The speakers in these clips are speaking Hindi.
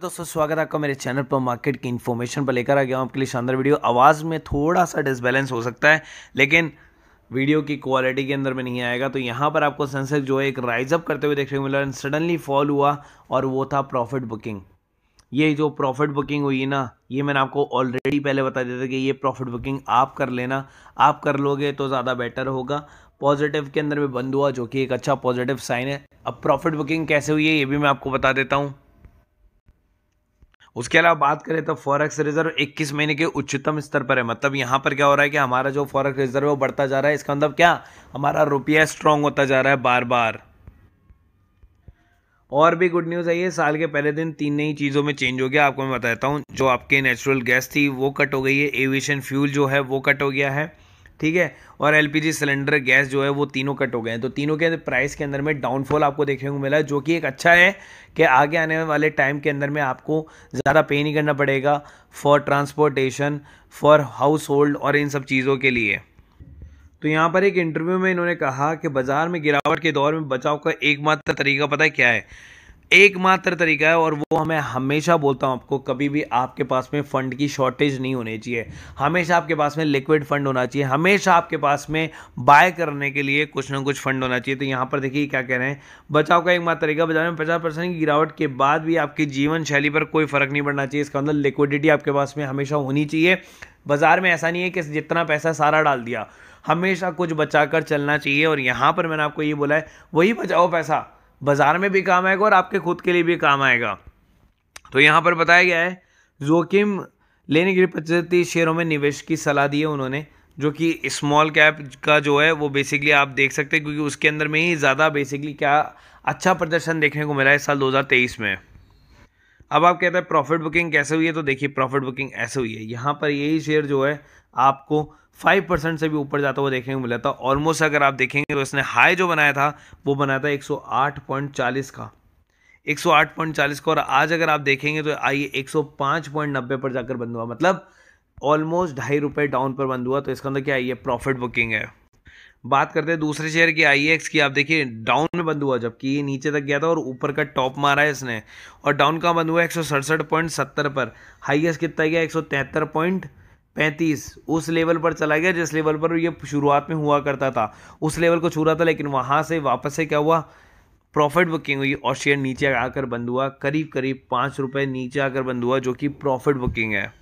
दोस्तों स्वागत है आपका मेरे चैनल पर मार्केट की इन्फॉर्मेशन पर लेकर आ गया हूँ आपके लिए शानदार वीडियो आवाज़ में थोड़ा सा डिसबैलेंस हो सकता है लेकिन वीडियो की क्वालिटी के अंदर में नहीं आएगा तो यहाँ पर आपको सेंसेक्स जो है एक राइज अप करते हुए देखने को मिला सडनली फॉल हुआ और वो था प्रॉफिट बुकिंग ये जो प्रॉफिट बुकिंग हुई ना ये मैंने आपको ऑलरेडी पहले बता दिया था कि ये प्रॉफिट बुकिंग आप कर लेना आप कर लोगे तो ज़्यादा बेटर होगा पॉजिटिव के अंदर में बंद हुआ जो कि एक अच्छा पॉजिटिव साइन है अब प्रॉफिट बुकिंग कैसे हुई है ये भी मैं आपको बता देता हूँ उसके अलावा बात करें तो फॉरेक्स रिजर्व 21 महीने के उच्चतम स्तर पर है मतलब यहाँ पर क्या हो रहा है कि हमारा जो फॉरेक्स रिजर्व है वो बढ़ता जा रहा है इसका मतलब क्या हमारा रुपया स्ट्रांग होता जा रहा है बार बार और भी गुड न्यूज़ आई है साल के पहले दिन तीन नई चीज़ों में चेंज हो गया आपको मैं बताता हूँ जो आपके नेचुरल गैस थी वो कट हो गई है एविएशन फ्यूल जो है वो कट हो गया है ठीक है और एलपीजी सिलेंडर गैस जो है वो तीनों कट हो गए हैं तो तीनों के प्राइस के अंदर में डाउनफॉल आपको देखने को मिला जो कि एक अच्छा है कि आगे आने वाले टाइम के अंदर में आपको ज़्यादा पे नहीं करना पड़ेगा for transportation for household और इन सब चीज़ों के लिए तो यहाँ पर एक इंटरव्यू में इन्होंने कहा कि बाज़ार में गिरावट के दौर में बचाव का एकमात्र तरीका पता है क्या है एकमात्र तरीका है और वो हमें हमेशा बोलता हूँ आपको कभी भी आपके पास में फंड की शॉर्टेज नहीं होनी चाहिए हमेशा आपके पास में लिक्विड फंड होना चाहिए हमेशा आपके पास में बाय करने के लिए कुछ ना कुछ फंड होना चाहिए तो यहाँ पर देखिए क्या कह रहे हैं बचाव का एकमात्र तरीका बाजार में पचास परसेंट की गिरावट के बाद भी आपकी जीवन शैली पर कोई फर्क नहीं पड़ना चाहिए इसका अंदर मतलब लिक्विडिटी आपके पास में हमेशा होनी चाहिए बाजार में ऐसा नहीं है कि जितना पैसा सारा डाल दिया हमेशा कुछ बचा कर चलना चाहिए और यहाँ पर मैंने आपको ये बोला है वही बचाओ पैसा बाज़ार में भी काम आएगा और आपके खुद के लिए भी काम आएगा तो यहाँ पर बताया गया है जोखिम लेने के लिए पचहत्तर शेयरों में निवेश की सलाह दी है उन्होंने जो कि स्मॉल कैप का जो है वो बेसिकली आप देख सकते हैं क्योंकि उसके अंदर में ही ज़्यादा बेसिकली क्या अच्छा प्रदर्शन देखने को मिला है साल 2023 में अब आप कहते हैं प्रॉफिट बुकिंग कैसे हुई है तो देखिए प्रॉफिट बुकिंग ऐसे हुई है यहाँ पर यही शेयर जो है आपको फाइव परसेंट से भी ऊपर जाता हुआ देखने को मिला था ऑलमोस्ट अगर आप देखेंगे तो इसने हाई जो बनाया था वो बनाया था 108.40 का 108.40 का और आज अगर आप देखेंगे तो आइए 105.90 पर जाकर बंद हुआ मतलब ऑलमोस्ट ढाई रुपये डाउन पर बंद हुआ तो इसका अंदर क्या आइए ये प्रॉफिट बुकिंग है बात करते हैं दूसरे शेयर की आई एक्स की आप देखिए डाउन में बंद हुआ जबकि ये नीचे तक गया था और ऊपर का टॉप मारा है इसने और डाउन का बंद हुआ एक पर हाईएस्ट कितना गया एक पैंतीस उस लेवल पर चला गया जिस लेवल पर ये शुरुआत में हुआ करता था उस लेवल को छू रहा था लेकिन वहाँ से वापस से क्या हुआ प्रॉफिट बुकिंग हुई और शेयर नीचे आकर बंद हुआ करीब करीब पाँच रुपये नीचे आकर बंद हुआ जो कि प्रॉफिट बुकिंग है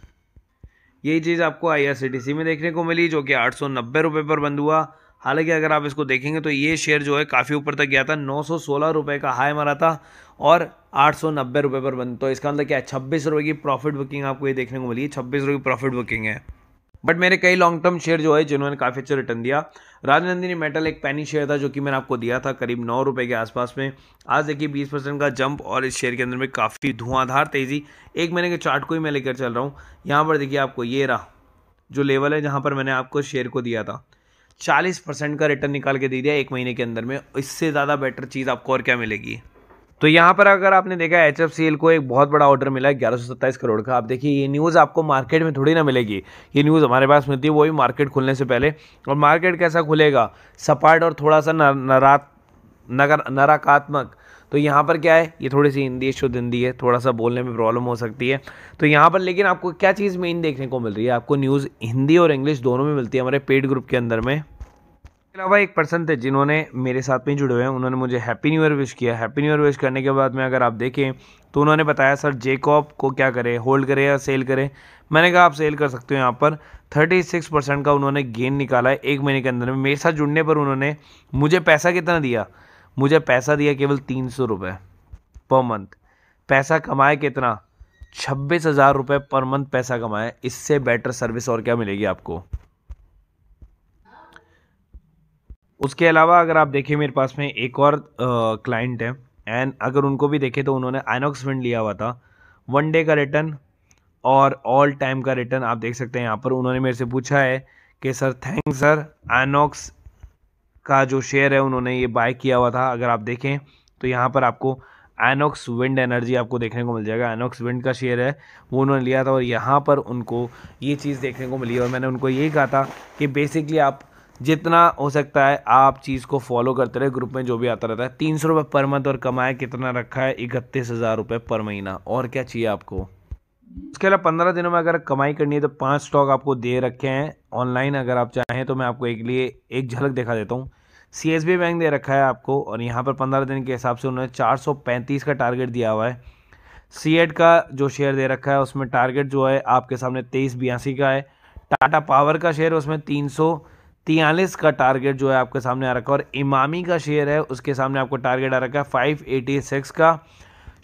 यही चीज़ आपको आई में देखने को मिली जो कि आठ सौ नब्बे रुपये पर बंद हुआ हालांकि अगर आप इसको देखेंगे तो ये शेयर जो है काफ़ी ऊपर तक गया था नौ सौ सोलह रुपये का हाई मारा था और आठ सौ नब्बे रुपये पर बंद तो इसका मतलब क्या है छब्बीस रुपये की प्रॉफिट बुकिंग आपको ये देखने को मिली है छब्बीस रुपये की प्रॉफिट बुकिंग है बट मेरे कई लॉन्ग टर्म शेयर जो है जिन्होंने काफ़ी अच्छा रिटर्न दिया राजनंदिनी मेटल एक पैनी शेयर था जो कि मैंने आपको दिया था करीब नौ रुपये के आसपास में आज देखिए बीस परसेंट का जंप और इस शेयर के अंदर में काफ़ी धुआंधार तेज़ी एक महीने के चार्ट को ही मैं लेकर चल रहा हूँ यहाँ पर देखिए आपको ये रहा जो लेवल है जहाँ पर मैंने आपको शेयर को दिया था चालीस परसेंट का रिटर्न निकाल के दे दिया एक महीने के अंदर में इससे ज़्यादा बेटर चीज़ आपको और क्या मिलेगी तो यहाँ पर अगर आपने देखा एच एफ को एक बहुत बड़ा ऑर्डर मिला है ग्यारह करोड़ का आप देखिए ये न्यूज़ आपको मार्केट में थोड़ी ना मिलेगी ये न्यूज़ हमारे पास मिलती है वो भी मार्केट खुलने से पहले और मार्केट कैसा खुलेगा सपाट और थोड़ा सा नरात नगर नर, तो यहाँ पर क्या है ये थोड़ी सी हिंदी शुद्ध हिंदी है थोड़ा सा बोलने में प्रॉब्लम हो सकती है तो यहाँ पर लेकिन आपको क्या चीज़ मेन देखने को मिल रही है आपको न्यूज़ हिंदी और इंग्लिश दोनों में मिलती है हमारे पेड ग्रुप के अंदर में अलावा एक पर्सन थे जिन्होंने मेरे साथ में जुड़े हुए हैं उन्होंने मुझे हैप्पी न्यू ईयर विश किया हैप्पी न्यू ईयर विश करने के बाद में अगर आप देखें तो उन्होंने बताया सर जेकॉप को क्या करें होल्ड करें या सेल करें मैंने कहा आप सेल कर सकते हो यहाँ पर 36 परसेंट का उन्होंने गेन निकाला है एक महीने के अंदर में मेरे साथ जुड़ने पर उन्होंने मुझे पैसा कितना दिया मुझे पैसा दिया केवल तीन सौ रुपये पर मंथ पैसा कमाए कितना छब्बीस हज़ार रुपये पर मंथ पैसा कमाए इससे बेटर सर्विस और क्या मिलेगी आपको उसके अलावा अगर आप देखें मेरे पास में एक और क्लाइंट है एंड अगर उनको भी देखें तो उन्होंने आइनॉक्स फंड लिया हुआ था वन डे का रिटर्न और ऑल टाइम का रिटर्न आप देख सकते हैं यहाँ पर उन्होंने मेरे से पूछा है कि सर थैंक सर आइनॉक्स का जो शेयर है उन्होंने ये बाय किया हुआ था अगर आप देखें तो यहाँ पर आपको एनोक्स विंड एनर्जी आपको देखने को मिल जाएगा एनोक्स विंड का शेयर है वो उन्होंने लिया था और यहाँ पर उनको ये चीज़ देखने को मिली और मैंने उनको यही कहा था कि बेसिकली आप जितना हो सकता है आप चीज़ को फॉलो करते रहे ग्रुप में जो भी आता रहता है तीन सौ रुपये पर मंथ और कमाए कितना रखा है इकतीस हज़ार रुपये पर महीना और क्या चाहिए आपको उसके अलावा पंद्रह दिनों में अगर कमाई करनी है तो पाँच स्टॉक आपको दे रखे हैं ऑनलाइन अगर आप चाहें तो मैं आपको एक लिए एक झलक दिखा देता हूँ सी बैंक दे रखा है आपको और यहाँ पर पंद्रह दिन के हिसाब से उन्होंने चार का टारगेट दिया हुआ है सी का जो शेयर दे रखा है उसमें टारगेट जो है आपके सामने तेईस बयासी का है टाटा पावर का शेयर उसमें तीन सौ तियालीस का टारगेट जो है आपके सामने आ रखा है और इमामी का शेयर है उसके सामने आपको टारगेट आ रखा है फाइव एटी सिक्स का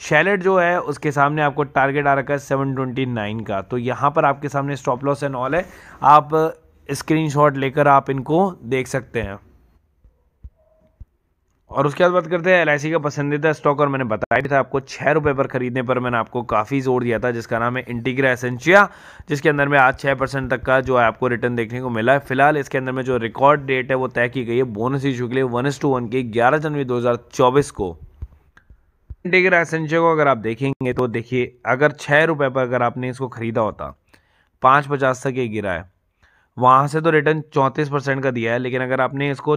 शैलेट जो है उसके सामने आपको टारगेट आ रखा है सेवन ट्वेंटी नाइन का तो यहाँ पर आपके सामने स्टॉप लॉस एंड ऑल है आप स्क्रीनशॉट लेकर आप इनको देख सकते हैं और उसके बाद बात करते हैं एल का पसंदीदा स्टॉक और मैंने बताया भी था आपको छः रुपये पर खरीदने पर मैंने आपको काफ़ी जोर दिया था जिसका नाम है इंटीग्रा एसेंशिया जिसके अंदर में आज छः परसेंट तक का जो है आपको रिटर्न देखने को मिला है फिलहाल इसके अंदर में जो रिकॉर्ड डेट है वो तय की गई है बोनस इशू के लिए वन एस टू वन की ग्यारह जनवरी दो को इंटीग्रा एसेंशिया को अगर आप देखेंगे तो देखिए अगर छः रुपये पर अगर आपने इसको ख़रीदा होता पाँच पचास तक ये गिरा है वहाँ से तो रिटर्न चौंतीस परसेंट का दिया है लेकिन अगर आपने इसको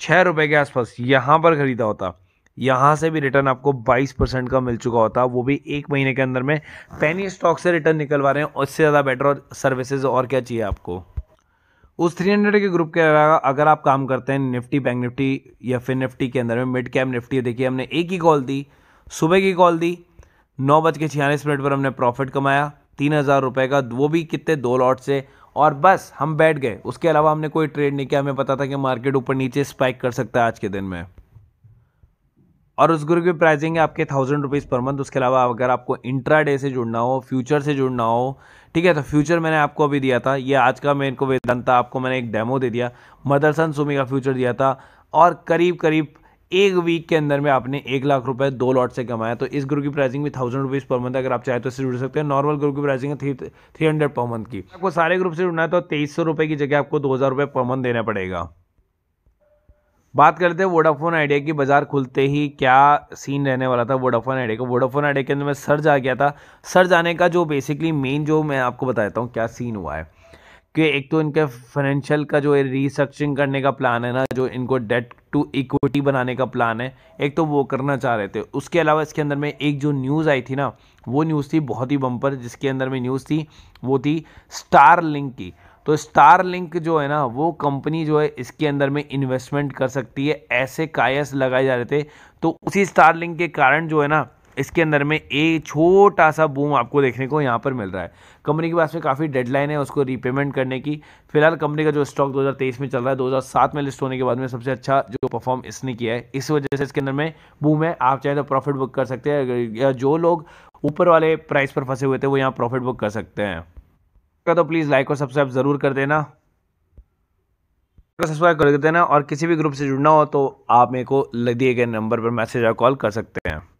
छः रुपये के आसपास यहाँ पर ख़रीदा होता यहाँ से भी रिटर्न आपको 22 परसेंट का मिल चुका होता वो भी एक महीने के अंदर में पैनी स्टॉक से रिटर्न निकलवा रहे हैं उससे ज़्यादा बेटर और सर्विसेज और क्या चाहिए आपको उस 300 के ग्रुप के अलावा अगर आप काम करते हैं निफ्टी बैंक निफ्टी या फिर निफ्टी के अंदर में मिड कैप निफ्टी देखिए हमने एक ही कॉल दी सुबह की कॉल दी नौ बज के छियालीस मिनट पर हमने प्रॉफिट कमाया तीन हज़ार रुपये का वो भी कितने दो लॉट से और बस हम बैठ गए उसके अलावा हमने कोई ट्रेड नहीं किया हमें पता था कि मार्केट ऊपर नीचे स्पाइक कर सकता है आज के दिन में और उस ग्रुप की प्राइसिंग है आपके थाउजेंड रुपीज़ पर मंथ उसके अलावा अगर आपको इंट्रा डे से जुड़ना हो फ्यूचर से जुड़ना हो ठीक है तो फ्यूचर मैंने आपको अभी दिया था ये आज का मेरे को था आपको मैंने एक डेमो दे दिया मदरसन सुमी का फ्यूचर दिया था और करीब करीब एक वीक के अंदर में आपने एक लाख रुपए दो लॉट से कमाया तो इस ग्रुप की प्राइसिंग भी थाउजेंड रुपीज़ पर मंथ अगर आप चाहे तो इससे जुड़ सकते हैं नॉर्मल ग्रुप की प्राइसिंग है three three hundred per month की आपको सारे ग्रुप से जुड़ना है तो तेईस सौ रुपए की जगह आपको दो हज़ार रुपए पर मंथ देना पड़ेगा बात करते हैं वोडाफोन आइडिया की बाज़ार खुलते ही क्या सीन रहने वाला था वोडाफोन आइडिया का वोडाफोन आइडिया के अंदर में सर्ज आ गया था सर्ज आने का जो बेसिकली मेन जो मैं आपको बताता हूँ क्या सीन हुआ है कि एक तो इनके फाइनेंशियल का जो रिस्ट्रक्चरिंग करने का प्लान है ना जो इनको डेट टू इक्विटी बनाने का प्लान है एक तो वो करना चाह रहे थे उसके अलावा इसके अंदर में एक जो न्यूज़ आई थी ना वो न्यूज़ थी बहुत ही बम्पर जिसके अंदर में न्यूज़ थी वो थी स्टार लिंक की तो स्टार लिंक जो है ना वो कंपनी जो है इसके अंदर में इन्वेस्टमेंट कर सकती है ऐसे कायस लगाए जा रहे थे तो उसी स्टार लिंक के कारण जो है ना इसके अंदर में एक छोटा सा बूम आपको देखने को यहाँ पर मिल रहा है कंपनी के पास में काफ़ी डेडलाइन है उसको रीपेमेंट करने की फिलहाल कंपनी का जो स्टॉक 2023 में चल रहा है 2007 में लिस्ट होने के बाद में सबसे अच्छा जो परफॉर्म इसने किया है इस वजह से इसके अंदर में बूम है आप चाहे तो प्रॉफिट बुक कर सकते हैं या जो लोग ऊपर वाले प्राइस पर फंसे हुए थे वो यहाँ प्रॉफिट बुक कर सकते हैं तो प्लीज़ लाइक और सब्सक्राइब ज़रूर कर देना सब्सक्राइब तो कर देना और किसी भी ग्रुप से जुड़ना हो तो आप मेरे को दिए गए नंबर पर मैसेज या कॉल कर सकते हैं